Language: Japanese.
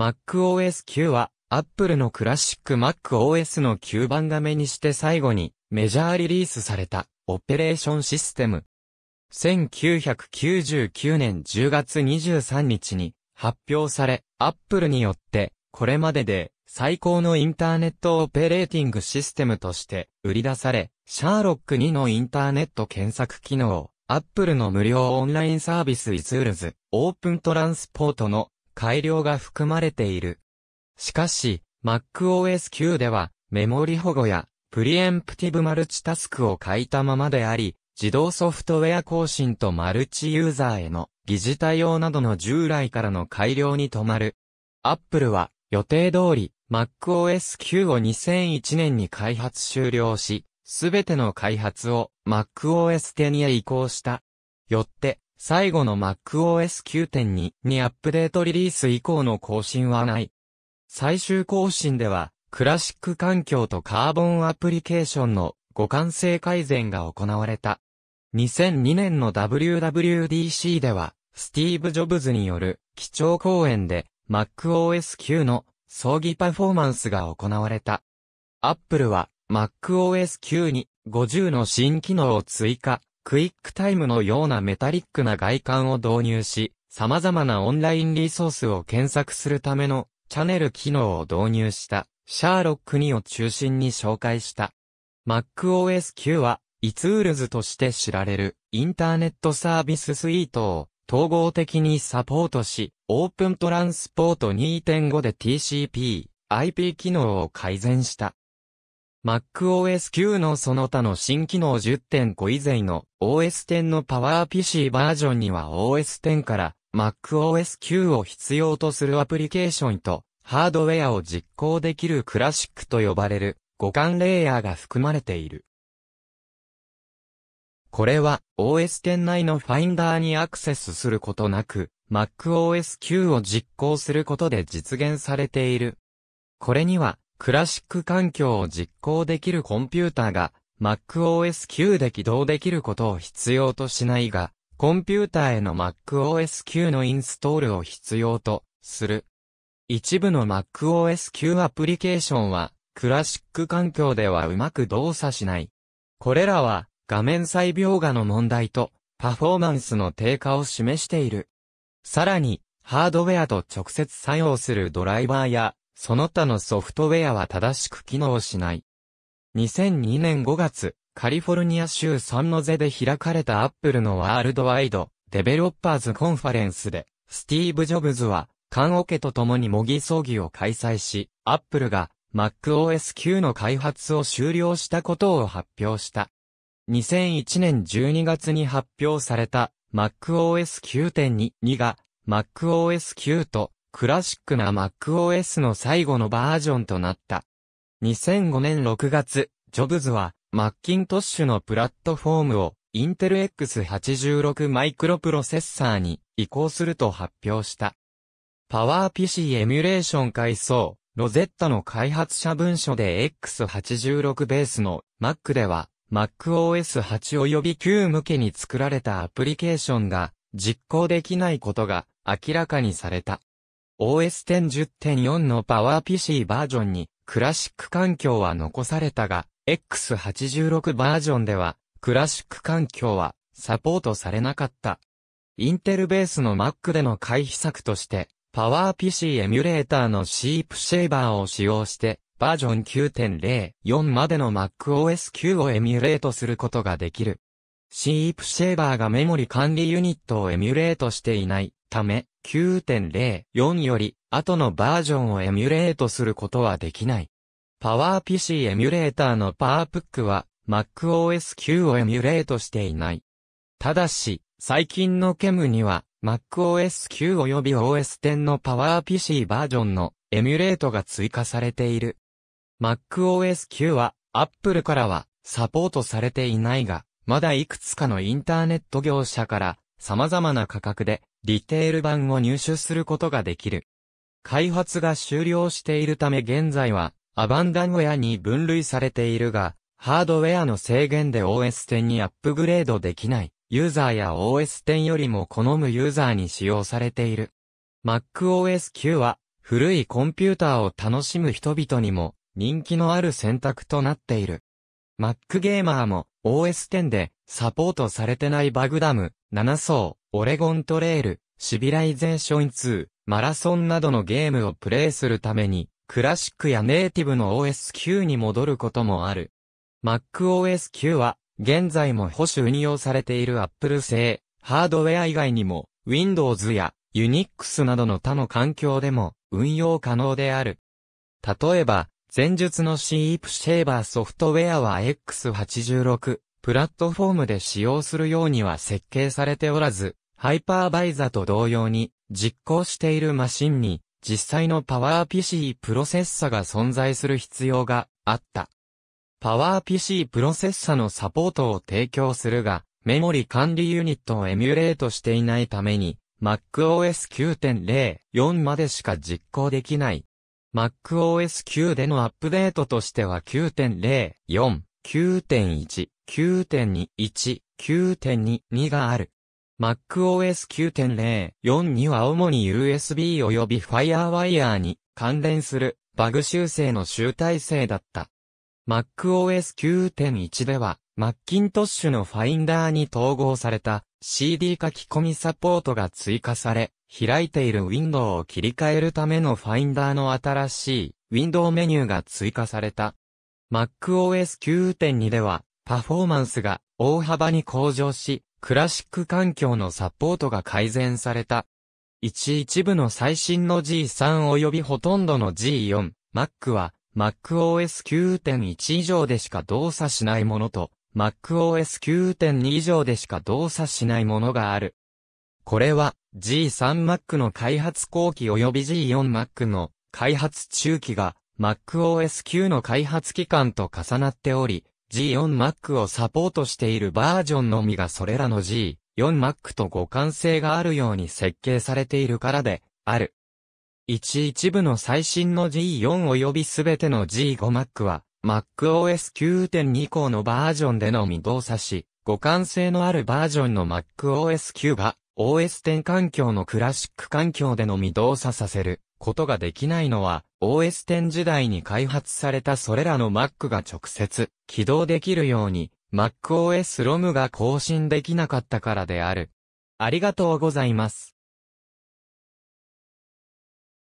MacOS 9は、Apple のクラシック MacOS の9番画面にして最後に、メジャーリリースされた、オペレーションシステム。1999年10月23日に発表され、Apple によって、これまでで最高のインターネットオペレーティングシステムとして売り出され、シャーロック2のインターネット検索機能、Apple の無料オンラインサービスイズールズ、オープントランスポートの改良が含まれている。しかし、MacOS 9では、メモリ保護や、プリエンプティブマルチタスクを書いたままであり、自動ソフトウェア更新とマルチユーザーへの疑似対応などの従来からの改良に止まる。Apple は予定通り MacOS 9を2001年に開発終了し、すべての開発を MacOS 10へ移行した。よって最後の MacOS 9.2にアップデートリリース以降の更新はない。最終更新では、クラシック環境とカーボンアプリケーションの互換性改善が行われた。2002年の WWDC では、スティーブ・ジョブズによる基調講演で MacOS 9の葬儀パフォーマンスが行われた。Apple は MacOS 9に50の新機能を追加。クイックタイムのようなメタリックな外観を導入し、様々なオンラインリソースを検索するためのチャンネル機能を導入したシャーロック2を中心に紹介した。MacOS 9は、イツールズとして知られるインターネットサービススイートを統合的にサポートし、オープントランスポート2.5で TCP、IP 機能を改善した。MacOS 9のその他の新機能10.5以前の OS 10のパワー PC バージョンには OS 10から MacOS 9を必要とするアプリケーションとハードウェアを実行できるクラシックと呼ばれる互換レイヤーが含まれている。これは OS 10内のファインダーにアクセスすることなく MacOS 9を実行することで実現されている。これにはクラシック環境を実行できるコンピューターが MacOS9 で起動できることを必要としないが、コンピューターへの MacOS9 のインストールを必要とする。一部の MacOS9 アプリケーションは、クラシック環境ではうまく動作しない。これらは、画面細描画の問題と、パフォーマンスの低下を示している。さらに、ハードウェアと直接作用するドライバーや、その他のソフトウェアは正しく機能しない。2002年5月、カリフォルニア州サンノゼで開かれたアップルのワールドワイドデベロッパーズコンファレンスで、スティーブ・ジョブズは、カンオケと共に模擬葬儀を開催し、アップルが MacOS 9の開発を終了したことを発表した。2001年12月に発表された MacOS 9.2が MacOS 9とクラシックな MacOS の最後のバージョンとなった。2005年6月、ジョブズは、マッキントッシュのプラットフォームを、インテル X86 マイクロプロセッサーに移行すると発表した。パワー PC エミュレーション階層、ロゼッタの開発者文書で X86 ベースの Mac では MacOS 8及び9向けに作られたアプリケーションが実行できないことが明らかにされた。OS10.10.4 の PowerPC バージョンにクラシック環境は残されたが、X86 バージョンではクラシック環境はサポートされなかった。インテルベースの Mac での回避策として、PowerPC エミュレーターのシープシェーバーを使用して、バージョン9.04までの MacOS9 をエミュレートすることができる。シープシェーバーがメモリ管理ユニットをエミュレートしていないため、9.0.4より後のバージョンをエミュレートすることはできない。パワー PC エミュレーターのパワープックは MacOS 9をエミュレートしていない。ただし、最近のケムには MacOS 9及び OS 10のパワー PC バージョンのエミュレートが追加されている。MacOS 9は Apple からはサポートされていないが、まだいくつかのインターネット業者から様々な価格でリテール版を入手することができる。開発が終了しているため現在はアバンダンウェアに分類されているが、ハードウェアの制限で OS10 にアップグレードできないユーザーや OS10 よりも好むユーザーに使用されている。MacOS 9は古いコンピューターを楽しむ人々にも人気のある選択となっている。Mac ゲーマーも OS10 でサポートされてないバグダム、7層、オレゴントレール、シビライゼーション2、マラソンなどのゲームをプレイするために、クラシックやネイティブの OS9 に戻ることもある。MacOS9 は、現在も保守運用されている Apple 製、ハードウェア以外にも、Windows や Unix などの他の環境でも運用可能である。例えば、前述のシープシェーバーソフトウェアは X86、プラットフォームで使用するようには設計されておらず、ハイパーバイザと同様に、実行しているマシンに、実際のパワー PC プロセッサが存在する必要があった。パワー PC プロセッサのサポートを提供するが、メモリ管理ユニットをエミュレートしていないために、MacOS 9.04までしか実行できない。MacOS 9でのアップデートとしては9.04、9.1、9.21、9.22がある。MacOS 9.0、4には主に USB 及び FireWire に関連するバグ修正の集大成だった。MacOS 9.1では、マッキントッシュのファインダーに統合された CD 書き込みサポートが追加され、開いているウィンドウを切り替えるためのファインダーの新しいウィンドウメニューが追加された。MacOS 9.2ではパフォーマンスが大幅に向上し、クラシック環境のサポートが改善された。一一部の最新の G3 及びほとんどの G4、Mac は MacOS 9.1以上でしか動作しないものと、MacOS 9.2以上でしか動作しないものがある。これは G3Mac の開発後期及び G4Mac の開発中期が MacOS 9の開発期間と重なっており、G4Mac をサポートしているバージョンのみがそれらの G4Mac と互換性があるように設計されているからで、ある。一一部の最新の G4 及びすべての G5Mac は、MacOS 9.2項のバージョンでのみ動作し、互換性のあるバージョンの MacOS 9が OS 10環境のクラシック環境でのみ動作させることができないのは、OS 10時代に開発されたそれらの Mac が直接起動できるように MacOS ROM が更新できなかったからである。ありがとうございます。